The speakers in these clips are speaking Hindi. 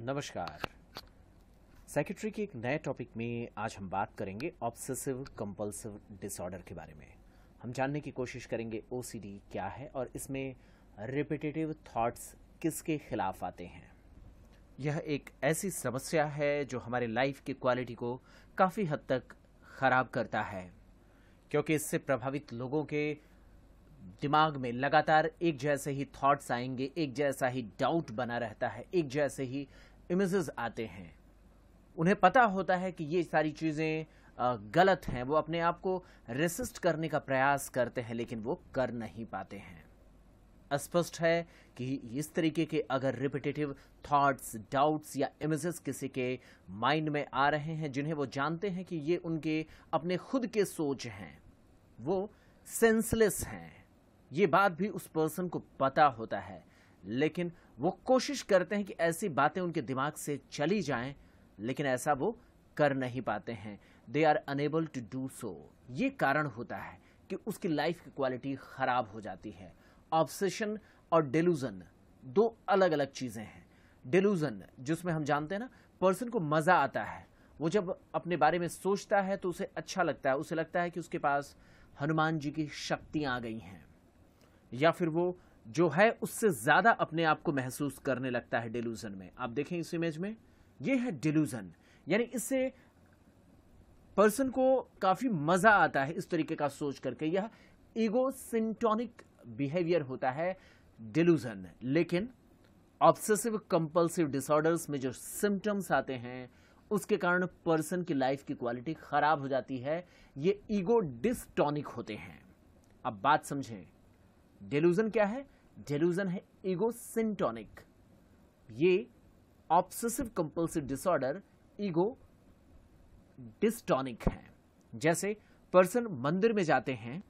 नमस्कार सेक्रेटरी के एक नए टॉपिक में आज हम बात करेंगे ऑब्सेसिव कंपल्सिव डिसऑर्डर के बारे में हम जानने की कोशिश करेंगे ओसीडी क्या है और इसमें रिपीटेटिव थॉट्स किसके खिलाफ आते हैं यह एक ऐसी समस्या है जो हमारे लाइफ की क्वालिटी को काफ़ी हद तक ख़राब करता है क्योंकि इससे प्रभावित लोगों के दिमाग में लगातार एक जैसे ही थॉट्स आएंगे एक जैसा ही डाउट बना रहता है एक जैसे ही इमेजेस आते हैं उन्हें पता होता है कि ये सारी चीज़ें गलत हैं वो अपने आप को रेसिस्ट करने का प्रयास करते हैं लेकिन वो कर नहीं पाते हैं स्पष्ट है कि इस तरीके के अगर रिपीटेटिव थॉट्स डाउट्स या इमेजेस किसी के माइंड में आ रहे हैं जिन्हें वो जानते हैं कि ये उनके अपने खुद के सोच हैं वो सेंसलेस हैं ये बात भी उस पर्सन को पता होता है लेकिन वो कोशिश करते हैं कि ऐसी बातें उनके दिमाग से चली जाएं लेकिन ऐसा वो कर नहीं पाते हैं they are unable to do so ये कारण होता है कि उसकी लाइफ की क्वालिटी खराब हो जाती है ऑब्सेशन और डिलूजन दो अलग अलग चीज़ें हैं डिलूजन जिसमें हम जानते हैं ना पर्सन को मज़ा आता है वो जब अपने बारे में सोचता है तो उसे अच्छा लगता है उसे लगता है कि उसके पास हनुमान जी की शक्तियाँ आ गई हैं या फिर वो जो है उससे ज़्यादा अपने आप को महसूस करने लगता है डिलूजन में आप देखें इस इमेज में ये है डिलूजन यानी इससे पर्सन को काफ़ी मज़ा आता है इस तरीके का सोच करके यह ईगो सिंटोनिक बिहेवियर होता है डिलूजन लेकिन ऑब्सेसिव कंपल्सिव डिसऑर्डर्स में जो सिम्टम्स आते हैं उसके कारण पर्सन की लाइफ की क्वालिटी खराब हो जाती है ये ईगो डिसटोनिक होते हैं अब बात समझें डेलूजन क्या है डेलूजन है ईगोसिंटोनिक ये obsessive compulsive disorder ego dystonic है जैसे पर्सन मंदिर में जाते हैं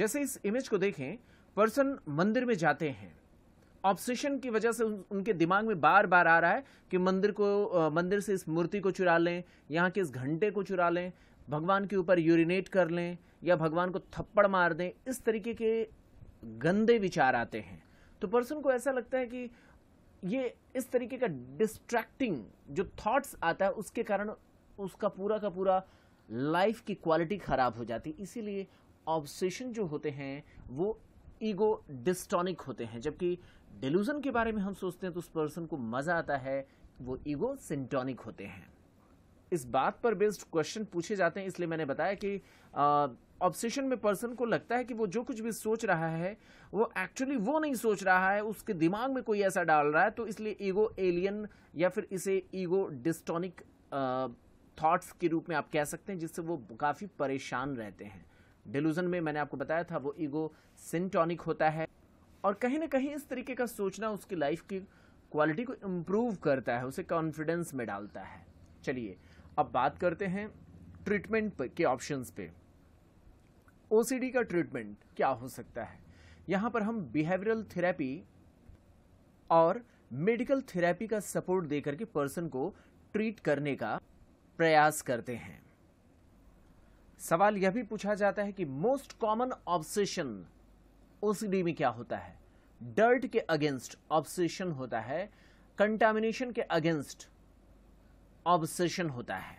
जैसे इस इमेज को देखें पर्सन मंदिर में जाते हैं ऑब्सेशन की वजह से उन, उनके दिमाग में बार बार आ रहा है कि मंदिर को मंदिर से इस मूर्ति को चुरा लें यहाँ के इस घंटे को चुरा लें भगवान के ऊपर यूरिनेट कर लें या भगवान को थप्पड़ मार दें इस तरीके के गंदे विचार आते हैं तो पर्सन को ऐसा लगता है कि ये इस तरीके का डिस्ट्रैक्टिंग जो थॉट्स आता है उसके कारण उसका पूरा का पूरा लाइफ की क्वालिटी खराब हो जाती है इसीलिए ऑब्सेशन जो होते हैं वो ईगो डिस्टॉनिक होते हैं जबकि डिलूजन के बारे में हम सोचते हैं तो उस पर्सन को मज़ा आता है वो ईगो सिंटॉनिक होते हैं इस बात पर बेस्ड क्वेश्चन पूछे जाते हैं इसलिए मैंने बताया कि ऑब्सेशन में पर्सन को लगता है कि वो जो कुछ भी सोच रहा है वो एक्चुअली वो नहीं सोच रहा है उसके दिमाग में कोई ऐसा डाल रहा है तो इसलिए ईगो एलियन या फिर इसे ईगो डिस्टोनिक थॉट्स के रूप में आप कह सकते हैं जिससे वो काफ़ी परेशान रहते हैं डिलूजन में मैंने आपको बताया था वो ईगो सिंटोनिक होता है और कहीं ना कहीं इस तरीके का सोचना उसकी लाइफ की क्वालिटी को इम्प्रूव करता है उसे कॉन्फिडेंस में डालता है चलिए अब बात करते हैं ट्रीटमेंट के ऑप्शंस पे ओ का ट्रीटमेंट क्या हो सकता है यहाँ पर हम बिहेवियरल थेरेपी और मेडिकल थेरेपी का सपोर्ट देकर के पर्सन को ट्रीट करने का प्रयास करते हैं सवाल यह भी पूछा जाता है कि मोस्ट कॉमन ऑब्सेशन ओसीडी में क्या होता है डर्ट के अगेंस्ट ऑब्सेशन होता है कंटामिनेशन के अगेंस्ट ऑब्सेशन होता है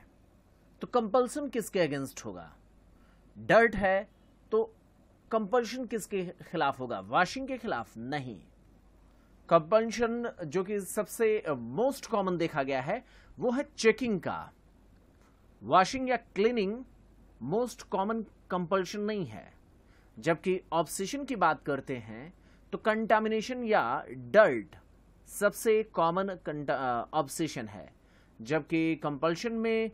तो कंपल्सन किसके अगेंस्ट होगा डर्ट है तो कंपल्शन किसके खिलाफ होगा वॉशिंग के खिलाफ नहीं कंपल्शन जो कि सबसे मोस्ट कॉमन देखा गया है वो है चेकिंग का वॉशिंग या क्लीनिंग मोस्ट कॉमन कंपल्शन नहीं है जबकि ऑब्सेशन की बात करते हैं तो कंटामिनेशन या डर्ट सबसे कॉमन ऑब्सेशन है जबकि कंपल्शन में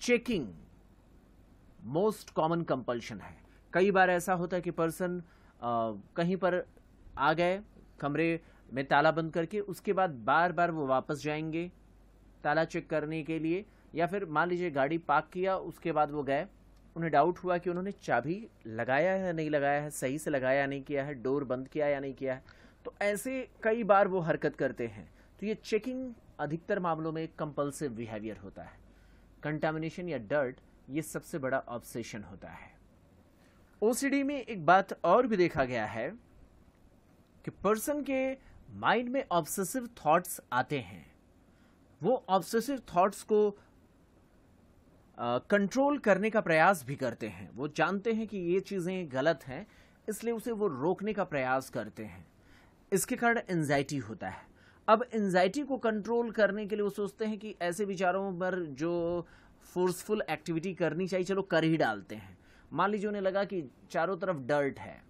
चेकिंग मोस्ट कॉमन कंपल्शन है कई बार ऐसा होता है कि पर्सन कहीं पर आ गए कमरे में ताला बंद करके उसके बाद बार बार वो वापस जाएंगे ताला चेक करने के लिए या फिर मान लीजिए गाड़ी पार्क किया उसके बाद वो गए उन्हें डाउट हुआ कि उन्होंने चाबी लगाया है नहीं लगाया है सही से लगाया नहीं किया है डोर बंद किया या नहीं किया है तो ऐसे कई बार वो हरकत करते हैं तो ये चेकिंग अधिकतर मामलों में कंपल्सिव बिहेवियर होता है कंटामिनेशन या डर्ट ये सबसे बड़ा ऑब्सेशन होता है ओसीडी में एक बात और भी देखा गया है कि पर्सन के माइंड में ऑब्सेसिव थॉट्स आते हैं वो ऑब्सेसिव थॉट्स को कंट्रोल करने का प्रयास भी करते हैं वो जानते हैं कि ये चीज़ें गलत हैं इसलिए उसे वो रोकने का प्रयास करते हैं इसके कारण एनजाइटी होता है अब एनजाइटी को कंट्रोल करने के लिए वो सोचते हैं कि ऐसे विचारों पर जो फोर्सफुल एक्टिविटी करनी चाहिए चलो कर ही डालते हैं मान लीजिए उन्हें लगा कि चारों तरफ डर्ट है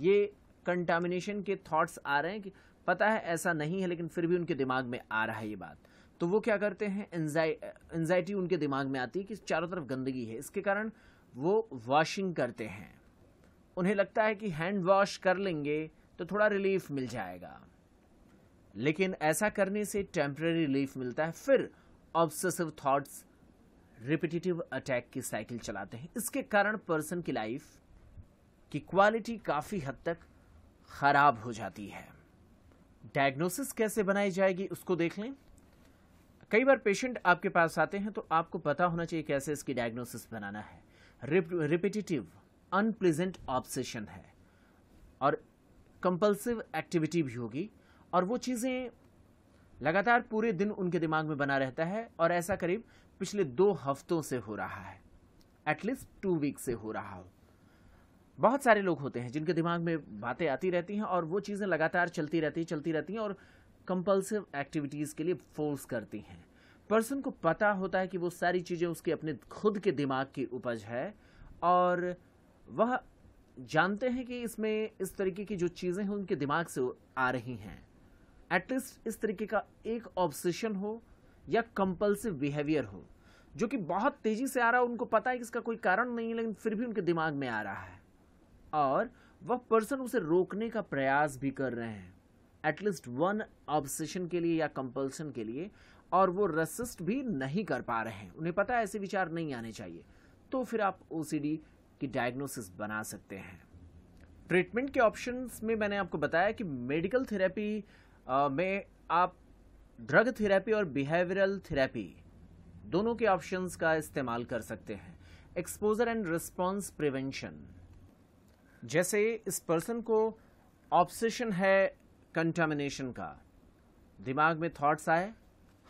ये कंटामिनेशन के थॉट्स आ रहे हैं कि पता है ऐसा नहीं है लेकिन फिर भी उनके दिमाग में आ रहा है ये बात तो वो क्या करते हैं एनजाइटी उनके दिमाग में आती है कि चारों तरफ गंदगी है इसके कारण वो वॉशिंग करते हैं उन्हें लगता है कि हैंड वॉश कर लेंगे तो थोड़ा रिलीफ मिल जाएगा लेकिन ऐसा करने से टेम्प्रेरी रिलीफ मिलता है फिर ऑब्सेसिव थॉट्स रिपीटिटिव अटैक की साइकिल चलाते हैं इसके कारण पर्सन की लाइफ की क्वालिटी काफ़ी हद तक खराब हो जाती है डायग्नोसिस कैसे बनाई जाएगी उसको देख लें कई बार पेशेंट आपके पास आते हैं तो आपको पता होना चाहिए कैसे इसकी डायग्नोसिस बनाना है रिप, रिपीटिटिव अनप्लेजेंट ऑब्सेशन है और कंपल्सिव एक्टिविटी भी होगी और वो चीज़ें लगातार पूरे दिन उनके दिमाग में बना रहता है और ऐसा करीब पिछले दो हफ्तों से हो रहा है एटलीस्ट टू वीक से हो रहा हो बहुत सारे लोग होते हैं जिनके दिमाग में बातें आती रहती हैं और वो चीज़ें लगातार चलती रहती हैं चलती रहती हैं और कंपल्सिव एक्टिविटीज़ के लिए फोर्स करती हैं पर्सन को पता होता है कि वो सारी चीज़ें उसके अपने खुद के दिमाग की उपज है और वह जानते हैं कि इसमें इस तरीके की जो चीज़ें हैं उनके दिमाग से आ रही हैं एटलीस्ट इस तरीके का एक ऑब्सेशन हो या कंपल्सिव बिहेवियर हो जो कि बहुत तेजी से आ रहा है उनको पता है कि इसका कोई कारण नहीं है लेकिन फिर भी उनके दिमाग में आ रहा है और वह पर्सन उसे रोकने का प्रयास भी कर रहे हैं एटलीस्ट वन ऑब्सेशन के लिए या कंपल्सन के लिए और वो रसिस्ट भी नहीं कर पा रहे हैं उन्हें पता है ऐसे विचार नहीं आने चाहिए तो फिर आप ओ की डायग्नोसिस बना सकते हैं ट्रीटमेंट के ऑप्शंस में मैंने आपको बताया कि मेडिकल थेरेपी में आप ड्रग थेरेपी और बिहेवियरल थेरेपी दोनों के ऑप्शंस का इस्तेमाल कर सकते हैं एक्सपोजर एंड रिस्पॉन्स प्रिवेंशन जैसे इस पर्सन को ऑब्सेशन है कंटामिनेशन का दिमाग में थॉट्स आए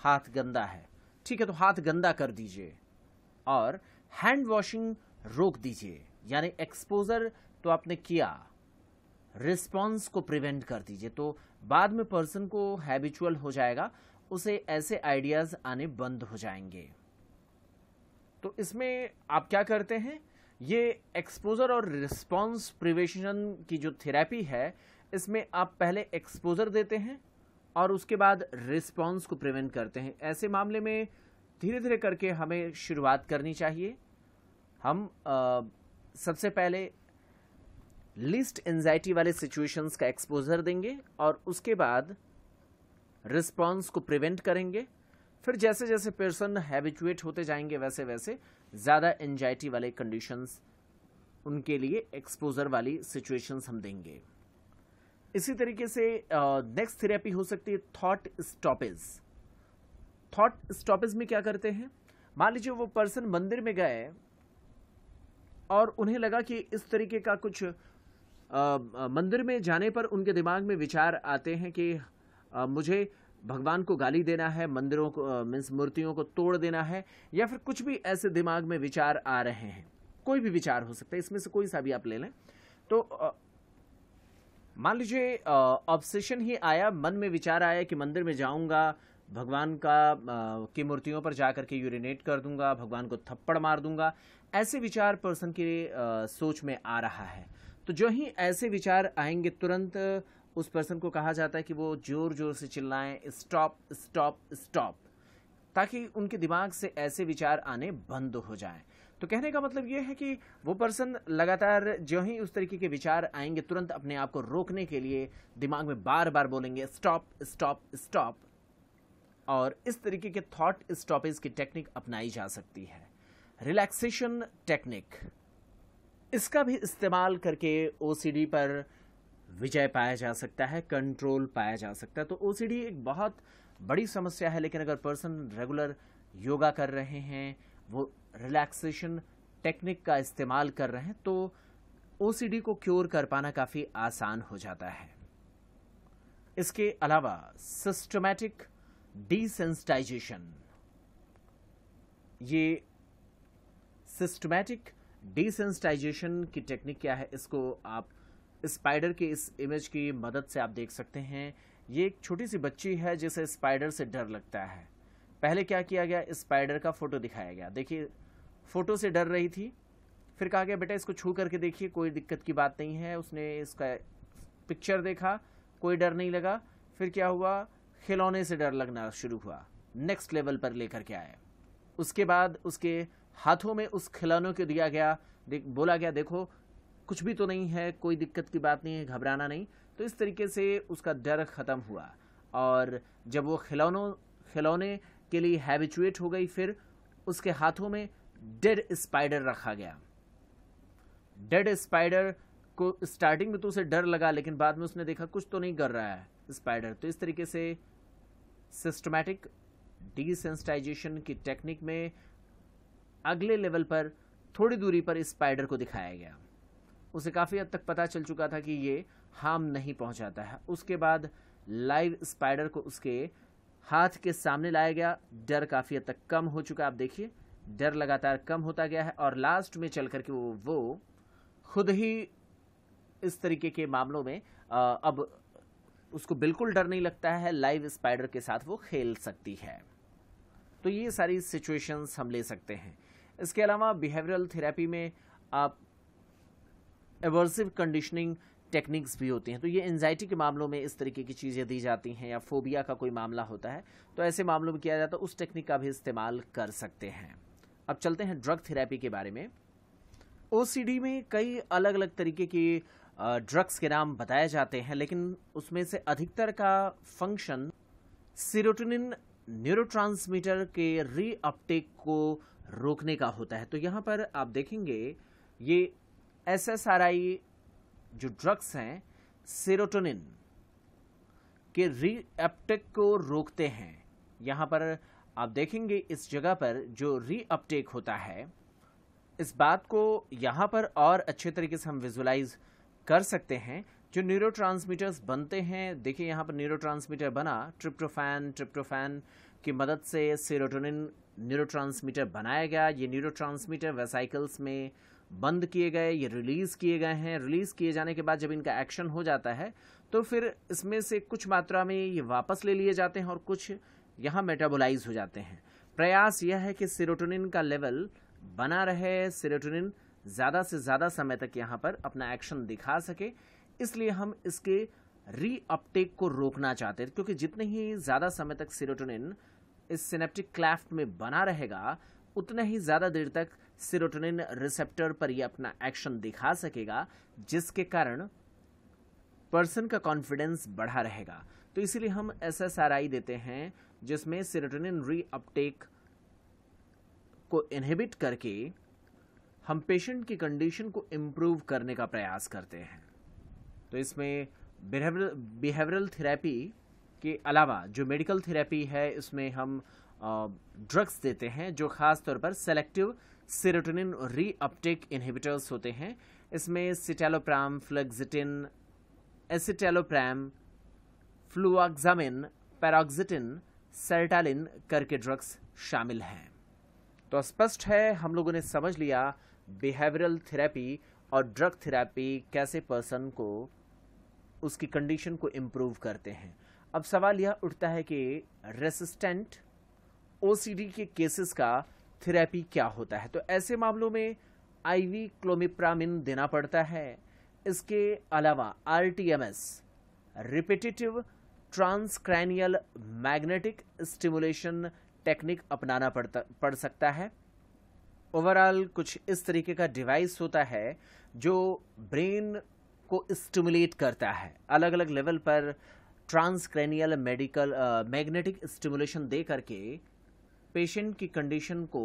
हाथ गंदा है ठीक है तो हाथ गंदा कर दीजिए और हैंड वॉशिंग रोक दीजिए यानी एक्सपोजर तो आपने किया रिस्पॉन्स को प्रिवेंट कर दीजिए तो बाद में पर्सन को हैबिचुअल हो जाएगा उसे ऐसे आइडियाज़ आने बंद हो जाएंगे तो इसमें आप क्या करते हैं ये एक्सपोजर और रिस्पॉन्स प्रिवेशन की जो थेरेपी है इसमें आप पहले एक्सपोजर देते हैं और उसके बाद रिस्पॉन्स को प्रिवेंट करते हैं ऐसे मामले में धीरे धीरे करके हमें शुरुआत करनी चाहिए हम आ, सबसे पहले लिस्ट एन्जाइटी वाले सिचुएशंस का एक्सपोजर देंगे और उसके बाद रिस्पॉन्स को प्रिवेंट करेंगे फिर जैसे जैसे पर्सन हैबिचुएट होते जाएंगे वैसे वैसे ज़्यादा एंजाइटी वाले कंडीशंस उनके लिए एक्सपोजर वाली सिचुएशंस हम देंगे इसी तरीके से नेक्स्ट थेरेपी हो सकती है थॉट स्टॉपेज थॉट स्टॉपेज में क्या करते हैं मान लीजिए वो पर्सन मंदिर में गए और उन्हें लगा कि इस तरीके का कुछ मंदिर में जाने पर उनके दिमाग में विचार आते हैं कि मुझे भगवान को गाली देना है मंदिरों को मीन्स मूर्तियों को तोड़ देना है या फिर कुछ भी ऐसे दिमाग में विचार आ रहे हैं कोई भी विचार हो सकता है इसमें से कोई सा भी आप ले लें तो मान लीजिए ऑब्सेशन ही आया मन में विचार आया कि मंदिर में जाऊंगा भगवान का की मूर्तियों पर जा करके यूरिनेट कर दूंगा भगवान को थप्पड़ मार दूंगा ऐसे विचार पर्सन के सोच में आ रहा है तो जो ही ऐसे विचार आएंगे तुरंत उस पर्सन को कहा जाता है कि वो जोर जोर से चिल्लाएं स्टॉप स्टॉप स्टॉप ताकि उनके दिमाग से ऐसे विचार आने बंद हो जाएं तो कहने का मतलब ये है कि वो पर्सन लगातार जो ही उस तरीके के विचार आएंगे तुरंत अपने आप को रोकने के लिए दिमाग में बार बार बोलेंगे स्टॉप स्टॉप स्टॉप और इस तरीके के थॉट स्टॉपेज की टेक्निक अपनाई जा सकती है रिलैक्सेशन टेक्निक इसका भी इस्तेमाल करके ओ पर विजय पाया जा सकता है कंट्रोल पाया जा सकता है तो ओ एक बहुत बड़ी समस्या है लेकिन अगर पर्सन रेगुलर योगा कर रहे हैं वो रिलैक्सेशन टेक्निक का इस्तेमाल कर रहे हैं तो ओ को क्योर कर पाना काफ़ी आसान हो जाता है इसके अलावा सिस्टमैटिक डिसेंसिटाइजेशन ये सिस्टमैटिक डिसेंसिटाइजेशन की टेक्निक क्या है इसको आप स्पाइडर के इस इमेज की मदद से आप देख सकते हैं ये एक छोटी सी बच्ची है जिसे स्पाइडर से डर लगता है पहले क्या किया गया स्पाइडर का फ़ोटो दिखाया गया देखिए फ़ोटो से डर रही थी फिर कहा गया बेटा इसको छू करके देखिए कोई दिक्कत की बात नहीं है उसने इसका पिक्चर देखा कोई डर नहीं लगा फिर क्या हुआ खिलौने से डर लगना शुरू हुआ नेक्स्ट लेवल पर लेकर के आए उसके बाद उसके हाथों में उस खिलौनों को दिया गया देख बोला गया देखो कुछ भी तो नहीं है कोई दिक्कत की बात नहीं है घबराना नहीं तो इस तरीके से उसका डर ख़त्म हुआ और जब वो खिलौनों खिलौने के लिए हैबिचुएट हो गई फिर उसके हाथों में डेड स्पाइडर रखा गया डेड स्पाइडर को स्टार्टिंग में तो उसे डर लगा लेकिन बाद में उसने देखा कुछ तो नहीं कर रहा है स्पाइडर तो इस तरीके से सिस्टमैटिक डिसेंसिटाइजेशन की टेक्निक में अगले लेवल पर थोड़ी दूरी पर इस स्पाइडर को दिखाया गया उसे काफ़ी हद तक पता चल चुका था कि ये हार्म नहीं पहुंचाता है उसके बाद लाइव स्पाइडर को उसके हाथ के सामने लाया गया डर काफ़ी हद तक कम हो चुका आप देखिए डर लगातार कम होता गया है और लास्ट में चल करके वो वो खुद ही इस तरीके के मामलों में आ, अब उसको बिल्कुल डर नहीं लगता है लाइव स्पाइडर के साथ वो खेल सकती है तो ये सारी सिचुएशंस हम ले सकते हैं इसके अलावा बिहेवियरल थेरेपी में आप एवर्सिव कंडीशनिंग टेक्निक्स भी होती हैं तो ये एनजाइटी के मामलों में इस तरीके की चीज़ें दी जाती हैं या फोबिया का कोई मामला होता है तो ऐसे मामलों में किया जाता है तो उस टेक्निक का भी इस्तेमाल कर सकते हैं अब चलते हैं ड्रग थेरेपी के बारे में ओ में कई अलग अलग तरीके की ड्रग्स के नाम बताए जाते हैं लेकिन उसमें से अधिकतर का फंक्शन सीरोटोनिन न्यूरोट्रांसमीटर के रीअपटेक को रोकने का होता है तो यहाँ पर आप देखेंगे ये एस एस आर आई जो ड्रग्स हैं सेरोटोनिन के रीअपटेक को रोकते हैं यहाँ पर आप देखेंगे इस जगह पर जो रीअपटेक होता है इस बात को यहाँ पर और अच्छे तरीके से हम विजुलाइज कर सकते हैं जो न्यूरो बनते हैं देखिए यहाँ पर न्यूरो बना ट्रिप्टोफैन ट्रिप्टोफैन की मदद से सेरोटोनिन न्यूरोट्रांसमीटर बनाया गया ये न्यूरोट्रांसमीटर वेसाइकल्स में बंद किए गए ये रिलीज़ किए गए हैं रिलीज़ किए जाने के बाद जब इनका एक्शन हो जाता है तो फिर इसमें से कुछ मात्रा में ये वापस ले लिए जाते हैं और कुछ यहाँ मेटाबोलाइज हो जाते हैं प्रयास यह है कि सीरोटोनिन का लेवल बना रहे सीरोटोनिन ज़्यादा से ज़्यादा समय तक यहाँ पर अपना एक्शन दिखा सके इसलिए हम इसके रीअपटेक को रोकना चाहते हैं क्योंकि जितने ही ज़्यादा समय तक सीरोटोनिन इस सिनेप्टिक क्लैफ्ट में बना रहेगा उतना ही ज़्यादा देर तक सिरोटोनिन रिसेप्टर पर यह अपना एक्शन दिखा सकेगा जिसके कारण पर्सन का कॉन्फिडेंस बढ़ा रहेगा तो इसीलिए हम एस देते हैं जिसमें सिरोटोनिन अपटेक को इनहिबिट करके हम पेशेंट की कंडीशन को इम्प्रूव करने का प्रयास करते हैं तो इसमें बिहेवरल थेरेपी के अलावा जो मेडिकल थेरेपी है इसमें हम ड्रग्स देते हैं जो खास तौर पर सेलेक्टिव सीरोटोनिन रीअपटेक इनहिबिटर्स होते हैं इसमें सिटेलोप्राम फ्लग्जिटिन एसिटेलोप्राम फ्लुआक्जामिन पैराक्जिटिन सेल्टालिन करके ड्रग्स शामिल हैं तो स्पष्ट है हम लोगों ने समझ लिया बिहेवियरल थेरेपी और ड्रग थेरेपी कैसे पर्सन को उसकी कंडीशन को इम्प्रूव करते हैं अब सवाल यह उठता है कि रेसिस्टेंट ओसीडी के केसेस का थेरेपी क्या होता है तो ऐसे मामलों में आईवी क्लोमिप्रामिन देना पड़ता है इसके अलावा RTMS repetitive transcranial magnetic stimulation technique अपनाना पड़ता पड़ सकता है ओवरऑल कुछ इस तरीके का डिवाइस होता है जो ब्रेन को स्टिमुलेट करता है अलग अलग लेवल पर ट्रांसक्रेनियल मेडिकल मैग्नेटिक स्टिमुलेशन दे करके पेशेंट की कंडीशन को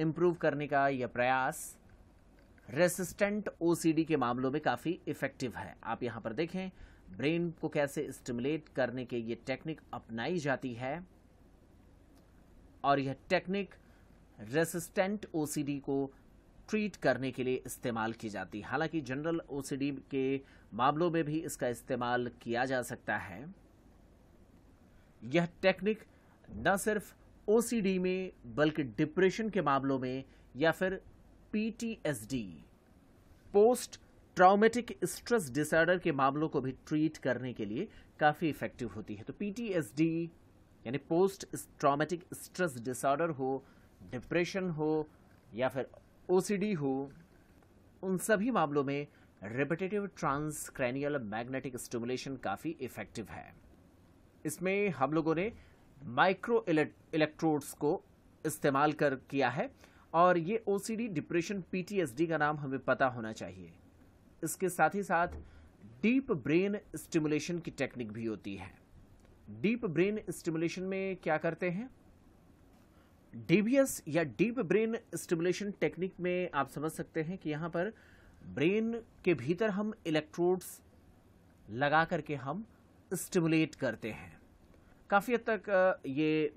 इम्प्रूव करने का यह प्रयास रेसिस्टेंट ओसीडी के मामलों में काफ़ी इफेक्टिव है आप यहाँ पर देखें ब्रेन को कैसे स्टिमुलेट करने के ये टेक्निक अपनाई जाती है और यह टेक्निक रेसिस्टेंट ओसीडी को ट्रीट करने के लिए इस्तेमाल की जाती है हालांकि जनरल ओसीडी के मामलों में भी इसका इस्तेमाल किया जा सकता है यह टेक्निक न सिर्फ ओसीडी में बल्कि डिप्रेशन के मामलों में या फिर PTSD post traumatic stress disorder के मामलों को भी ट्रीट करने के लिए काफ़ी इफेक्टिव होती है तो पीटीएसडी यानी पोस्ट ट्रॉमेटिक स्ट्रेस डिसऑर्डर हो डिप्रेशन हो या फिर ओसीडी हो उन सभी मामलों में रिपिटेटिव ट्रांसक्रैनियल मैग्नेटिक स्टिमुलेशन काफ़ी इफेक्टिव है इसमें हम लोगों ने माइक्रो इलेक्ट्रोड्स को इस्तेमाल कर किया है और ये ओ डिप्रेशन पीटीएसडी का नाम हमें पता होना चाहिए इसके साथ ही साथ डीप ब्रेन स्टिमुलेशन की टेक्निक भी होती है डीप ब्रेन स्टिमुलेशन में क्या करते हैं डीबीएस या डीप ब्रेन स्टिमुलेशन टेक्निक में आप समझ सकते हैं कि यहाँ पर ब्रेन के भीतर हम इलेक्ट्रोड्स लगा करके हम स्टिमुलेट करते हैं काफ़ी हद तक ये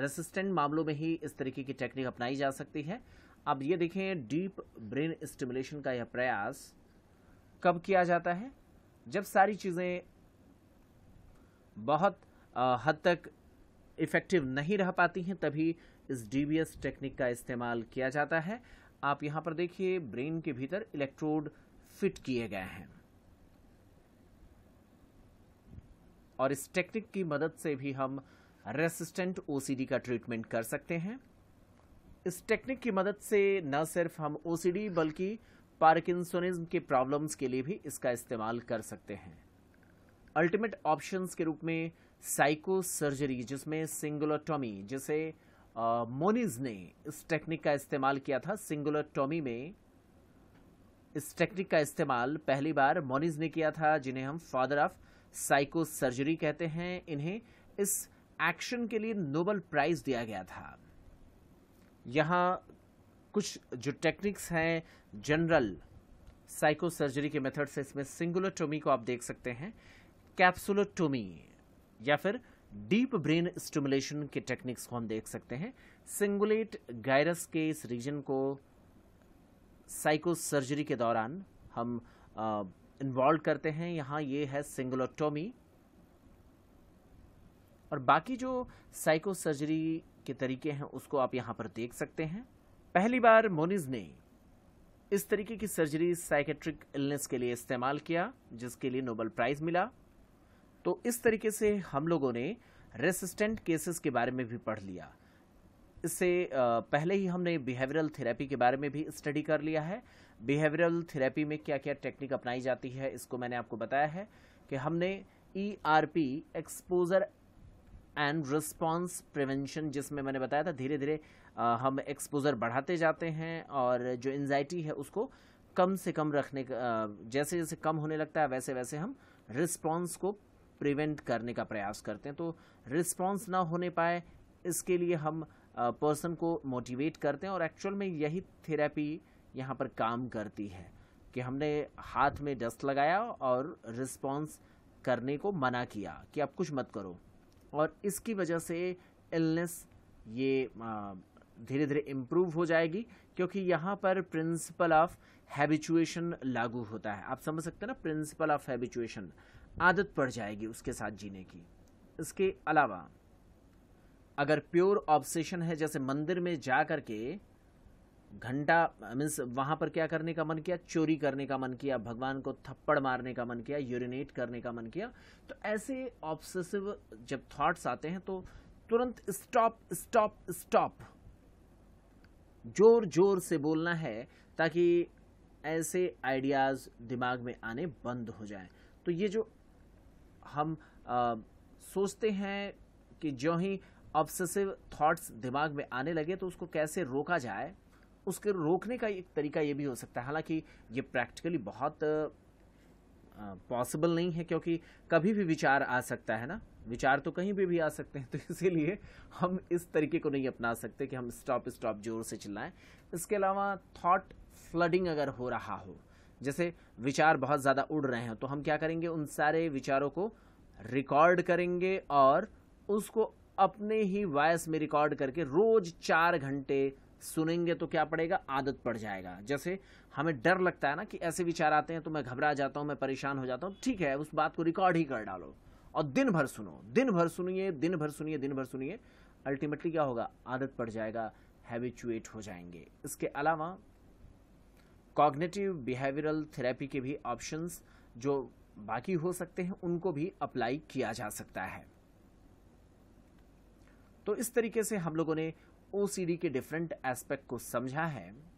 रेसिस्टेंट मामलों में ही इस तरीके की टेक्निक अपनाई जा सकती है अब ये देखें डीप ब्रेन स्टिमुलेशन का यह प्रयास कब किया जाता है जब सारी चीज़ें बहुत हद तक इफ़ेक्टिव नहीं रह पाती हैं तभी इस डी टेक्निक का इस्तेमाल किया जाता है आप यहाँ पर देखिए ब्रेन के भीतर इलेक्ट्रोड फिट किए गए हैं और इस टेक्निक की मदद से भी हम रेसिस्टेंट ओसीडी का ट्रीटमेंट कर सकते हैं इस टेक्निक की मदद से न सिर्फ हम ओसीडी बल्कि पार्किंसोनिज्म के प्रॉब्लम्स के लिए भी इसका इस्तेमाल कर सकते हैं अल्टीमेट ऑप्शंस के रूप में साइको सर्जरी जिसमें सिंगुलटॉमी जिसे मोनिज ने इस टेक्निक का इस्तेमाल किया था सिंगुलटॉमी में इस टेक्निक का इस्तेमाल पहली बार मोनिज ने किया था जिन्हें हम फादर ऑफ साइको सर्जरी कहते हैं इन्हें इस एक्शन के लिए नोबल प्राइज दिया गया था यहाँ कुछ जो टेक्निक्स हैं जनरल साइको सर्जरी के मेथड से इसमें सिंगुलटोमी को आप देख सकते हैं कैप्सुलटोमी या फिर डीप ब्रेन स्टिमुलेशन के टेक्निक्स को हम देख सकते हैं सिंगुलेट गायरस के इस रीजन को साइको सर्जरी के दौरान हम इन्वॉल्व करते हैं यहाँ ये है सिंगुलोटोमी और बाकी जो साइको सर्जरी के तरीके हैं उसको आप यहाँ पर देख सकते हैं पहली बार मोनिज ने इस तरीके की सर्जरी साइकेट्रिक इलनेस के लिए इस्तेमाल किया जिसके लिए नोबल प्राइज मिला तो इस तरीके से हम लोगों ने रेसिस्टेंट केसेस के बारे में भी पढ़ लिया इससे पहले ही हमने बिहेवियरल थेरेपी के बारे में भी स्टडी कर लिया है बिहेवियरल थेरेपी में क्या क्या टेक्निक अपनाई जाती है इसको मैंने आपको बताया है कि हमने E R P exposure and response prevention जिसमें मैंने बताया था धीरे धीरे हम एक्सपोजर बढ़ाते जाते हैं और जो एनजाइटी है उसको कम से कम रखने का जैसे जैसे कम होने लगता है वैसे वैसे हम रिस्पॉन्स को प्रिवेंट करने का प्रयास करते हैं तो रिस्पॉन्स ना होने पाए इसके लिए हम पर्सन को मोटिवेट करते हैं और एक्चुअल में यही थेरेपी यहाँ पर काम करती है कि हमने हाथ में डस्ट लगाया और रिस्पॉन्स करने को मना किया कि आप कुछ मत करो और इसकी वजह से इलनेस ये धीरे धीरे इम्प्रूव हो जाएगी क्योंकि यहाँ पर प्रिंसिपल ऑफ हैबिचुएशन लागू होता है आप समझ सकते हैं ना प्रिंसिपल ऑफ हैबिचुएशन आदत पड़ जाएगी उसके साथ जीने की इसके अलावा अगर प्योर ऑब्सेशन है जैसे मंदिर में जा कर के घंटा मीन्स वहाँ पर क्या करने का मन किया चोरी करने का मन किया भगवान को थप्पड़ मारने का मन किया यूरिनेट करने का मन किया तो ऐसे ऑब्सेसिव जब थॉट्स आते हैं तो तुरंत स्टॉप स्टॉप स्टॉप जोर जोर से बोलना है ताकि ऐसे आइडियाज़ दिमाग में आने बंद हो जाए तो ये जो हम आ, सोचते हैं कि जो ही ऑब्सेसिव थॉट्स दिमाग में आने लगे तो उसको कैसे रोका जाए उसके रोकने का एक तरीका ये भी हो सकता है हालांकि ये प्रैक्टिकली बहुत पॉसिबल नहीं है क्योंकि कभी भी विचार आ सकता है ना विचार तो कहीं भी भी आ सकते हैं तो इसीलिए हम इस तरीके को नहीं अपना सकते कि हम स्टॉप स्टॉप जोर से चिल्लाएं इसके अलावा थॉट फ्लडिंग अगर हो रहा हो जैसे विचार बहुत ज़्यादा उड़ रहे हैं तो हम क्या करेंगे उन सारे विचारों को रिकॉर्ड करेंगे और उसको अपने ही वॉयस में रिकॉर्ड करके रोज चार घंटे सुनेंगे तो क्या पड़ेगा आदत पड़ जाएगा जैसे हमें डर लगता है ना कि ऐसे विचार आते हैं तो मैं घबरा जाता हूँ मैं परेशान हो जाता हूँ ठीक है उस बात को रिकॉर्ड ही कर डालो और दिन भर सुनो दिन भर सुनिए दिन भर सुनिए दिन भर सुनिए अल्टीमेटली क्या होगा आदत पड़ जाएगा हैबिचुएट हो जाएंगे इसके अलावा कॉग्नेटिव बिहेवियरल थेरेपी के भी ऑप्शंस जो बाकी हो सकते हैं उनको भी अप्लाई किया जा सकता है तो इस तरीके से हम लोगों ने ओ के डिफरेंट एस्पेक्ट को समझा है